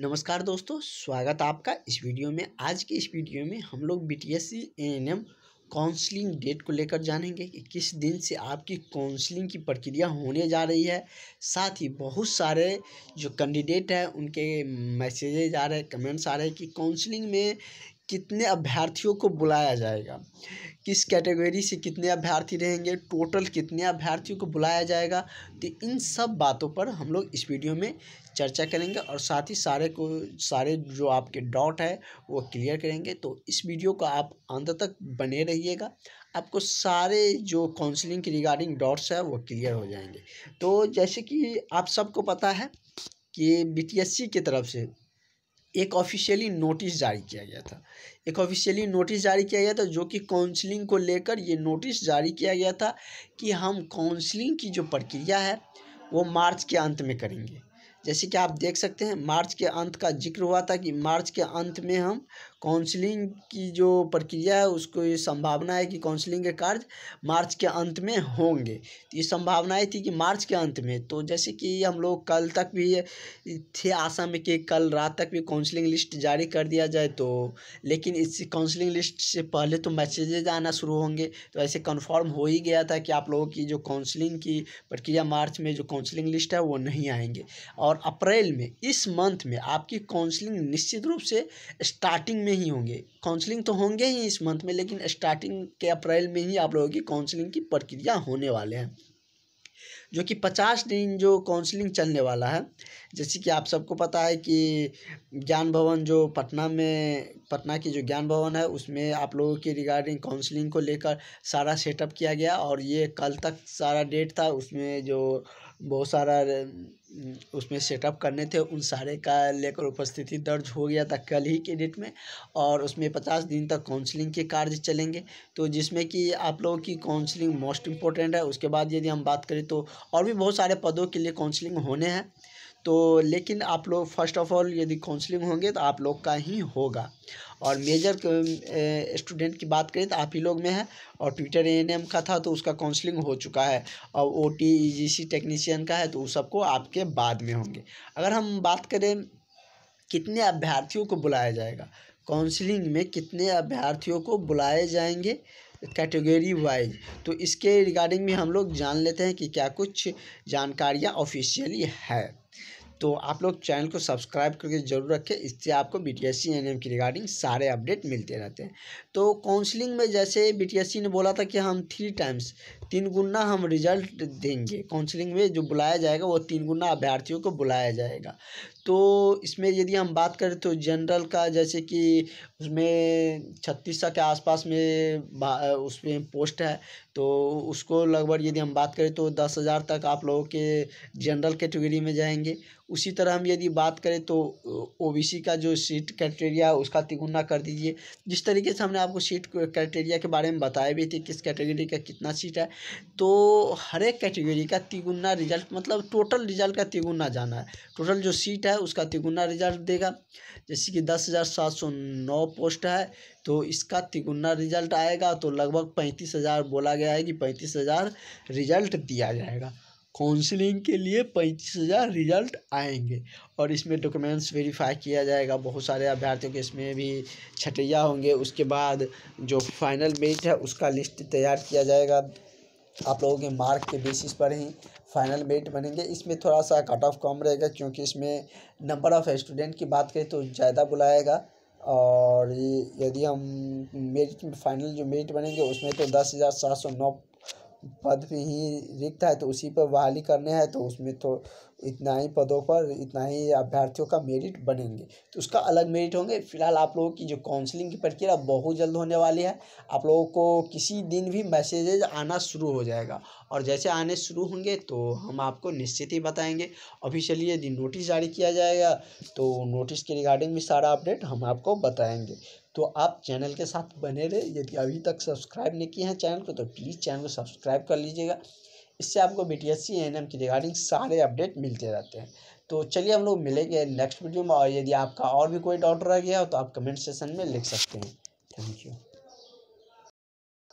नमस्कार दोस्तों स्वागत आपका इस वीडियो में आज के इस वीडियो में हम लोग B T S C N M counselling date को लेकर जानेंगे कि किस दिन से आपकी काउंसलिंग की प्रक्रिया होने जा रही है साथ ही बहुत सारे जो कैंडिडेट हैं उनके मैसेजेज आ रहे हैं कमेंट्स आ रहे हैं कि काउंसलिंग में कितने अभ्यर्थियों को बुलाया जाएगा किस कैटेगरी से कितने अभ्यर्थी रहेंगे टोटल कितने अभ्यर्थियों को बुलाया जाएगा तो इन सब बातों पर हम लोग इस वीडियो में चर्चा करेंगे और साथ ही सारे को सारे जो आपके डाउट है वो क्लियर करेंगे तो इस वीडियो का आप अंत तक बने रहिएगा आपको सारे जो काउंसलिंग के रिगार्डिंग डाउट्स है वो क्लियर हो जाएंगे तो जैसे कि आप सबको पता है कि बी की तरफ से एक ऑफिशियली नोटिस जारी किया गया था एक ऑफिशियली नोटिस जारी किया गया था जो कि काउंसलिंग को लेकर ये नोटिस जारी किया गया था कि हम काउंसलिंग की जो प्रक्रिया है वो मार्च के अंत में करेंगे जैसे कि आप देख सकते हैं मार्च के अंत का जिक्र हुआ था कि मार्च के अंत में हम काउंसलिंग की जो प्रक्रिया है उसको ये संभावना है कि काउंसलिंग के कार्य मार्च के अंत में होंगे तो ये संभावनाएँ थी कि मार्च के अंत में तो जैसे कि हम लोग कल तक भी थे आशा में कि कल रात तक भी काउंसलिंग लिस्ट जारी कर दिया जाए तो लेकिन इस काउंसलिंग लिस्ट से पहले तो मैसेजेज आना शुरू होंगे तो ऐसे कन्फर्म हो ही गया था कि आप लोगों की जो काउंसलिंग की प्रक्रिया मार्च में जो काउंसलिंग लिस्ट है वो नहीं आएंगे और अप्रैल में इस मंथ में आपकी काउंसलिंग निश्चित रूप से स्टार्टिंग में ही होंगे काउंसलिंग तो होंगे ही इस मंथ में लेकिन स्टार्टिंग के अप्रैल में ही आप लोगों की काउंसलिंग की प्रक्रिया होने वाले हैं जो कि पचास दिन जो काउंसलिंग चलने वाला है जैसे कि आप सबको पता है कि ज्ञान भवन जो पटना में पटना की जो ज्ञान भवन है उसमें आप लोगों की रिगार्डिंग काउंसलिंग को लेकर सारा सेटअप किया गया और ये कल तक सारा डेट था उसमें जो बहुत सारा उसमें सेटअप करने थे उन सारे का लेकर उपस्थिति दर्ज हो गया था कल ही के डेट में और उसमें पचास दिन तक काउंसलिंग के कार्य चलेंगे तो जिसमें कि आप लोगों की काउंसलिंग मोस्ट इम्पोर्टेंट है उसके बाद यदि हम बात करें तो और भी बहुत सारे पदों के लिए काउंसलिंग होने हैं तो लेकिन आप लोग फर्स्ट ऑफ ऑल यदि काउंसलिंग होंगे तो आप लोग का ही होगा और मेजर स्टूडेंट की बात करें तो आप ही लोग में है और ट्विटर एन का था तो उसका काउंसलिंग हो चुका है और ओ टी टेक्नीशियन का है तो उस सबको आपके बाद में होंगे अगर हम बात करें कितने अभ्यर्थियों को बुलाया जाएगा काउंसलिंग में कितने अभ्यर्थियों को बुलाए जाएंगे कैटेगरी वाइज तो इसके रिगार्डिंग में हम लोग जान लेते हैं कि क्या कुछ जानकारियाँ ऑफिशियली है तो आप लोग चैनल को सब्सक्राइब करके जरूर रखें इससे आपको B T S C N M की रिगार्डिंग सारे अपडेट मिलते रहते हैं तो काउंसलिंग में जैसे बी टी एस सी ने बोला था कि हम थ्री टाइम्स तीन गुना हम रिजल्ट देंगे काउंसलिंग में जो बुलाया जाएगा वो तीन गुना अभ्यर्थियों को बुलाया जाएगा तो इसमें यदि हम बात करें तो जनरल का जैसे कि उसमें छत्तीस के आसपास में उसमें पोस्ट है तो उसको लगभग यदि हम बात करें तो दस हज़ार तक आप लोगों के जनरल कैटेगरी में जाएंगे उसी तरह हम यदि बात करें तो ओबीसी का जो सीट क्राइटेरिया है उसका तिगुना कर दीजिए जिस तरीके से हमने आपको सीट क्राइटेरिया के बारे में बताया भी थी किस कैटेगरी का कितना सीट है तो हर एक कैटेगरी का तिगुना रिजल्ट मतलब टोटल रिजल्ट का तिगुना जाना है टोटल जो सीट है उसका तिगुना रिजल्ट देगा जैसे कि दस हज़ार सात सौ नौ पोस्ट है तो इसका तिगुना रिजल्ट आएगा तो लगभग पैंतीस हज़ार बोला गया है कि पैंतीस हज़ार रिजल्ट दिया जाएगा काउंसलिंग के लिए पैंतीस हज़ार रिजल्ट आएंगे और इसमें डॉक्यूमेंट्स वेरीफाई किया जाएगा बहुत सारे अभ्यर्थियों के इसमें भी छटैया होंगे उसके बाद जो फाइनल मेरिट है उसका लिस्ट तैयार किया जाएगा आप लोगों के मार्क के बेसिस पर ही फाइनल मेरिट बनेंगे इसमें थोड़ा सा कट ऑफ कम रहेगा क्योंकि इसमें नंबर ऑफ़ स्टूडेंट की बात करें तो ज़्यादा बुलाएगा और यदि हम मेरिट फाइनल जो मेरिट बनेंगे उसमें तो दस हज़ार सात सौ नौ पद भी ही रिक्त है तो उसी पर बहाली करने हैं तो उसमें तो इतना ही पदों पर इतना ही अभ्यर्थियों का मेरिट बनेंगे तो उसका अलग मेरिट होंगे फिलहाल आप लोगों की जो काउंसलिंग की प्रक्रिया बहुत जल्द होने वाली है आप लोगों को किसी दिन भी मैसेजेज आना शुरू हो जाएगा और जैसे आने शुरू होंगे तो हम आपको निश्चित ही बताएंगे ऑफिशियली यदि नोटिस जारी किया जाएगा तो नोटिस के रिगार्डिंग भी सारा अपडेट हम आपको बताएँगे तो आप चैनल के साथ बने रहे यदि अभी तक सब्सक्राइब नहीं किए हैं चैनल को तो प्लीज़ चैनल को सब्सक्राइब कर लीजिएगा इससे आपको B T S C N M की रिगार्डिंग सारे अपडेट मिलते रहते हैं तो चलिए हम लोग मिलेंगे नेक्स्ट वीडियो में और यदि आपका और भी कोई डाउट रह गया हो तो आप कमेंट सेशन में लिख सकते हैं थैंक यू